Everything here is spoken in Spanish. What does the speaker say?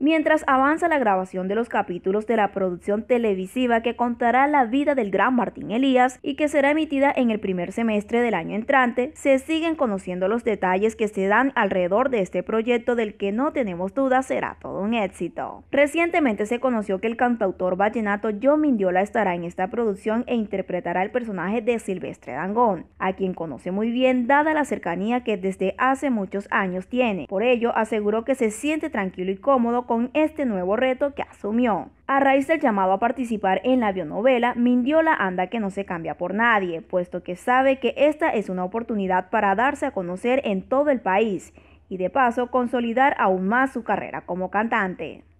mientras avanza la grabación de los capítulos de la producción televisiva que contará la vida del gran Martín Elías y que será emitida en el primer semestre del año entrante, se siguen conociendo los detalles que se dan alrededor de este proyecto del que no tenemos duda será todo un éxito. Recientemente se conoció que el cantautor vallenato John Mindiola estará en esta producción e interpretará el personaje de Silvestre Dangón, a quien conoce muy bien dada la cercanía que desde hace muchos años tiene. Por ello, aseguró que se siente tranquilo y cómodo con este nuevo reto que asumió. A raíz del llamado a participar en la bionovela, Mindiola anda que no se cambia por nadie, puesto que sabe que esta es una oportunidad para darse a conocer en todo el país y de paso consolidar aún más su carrera como cantante.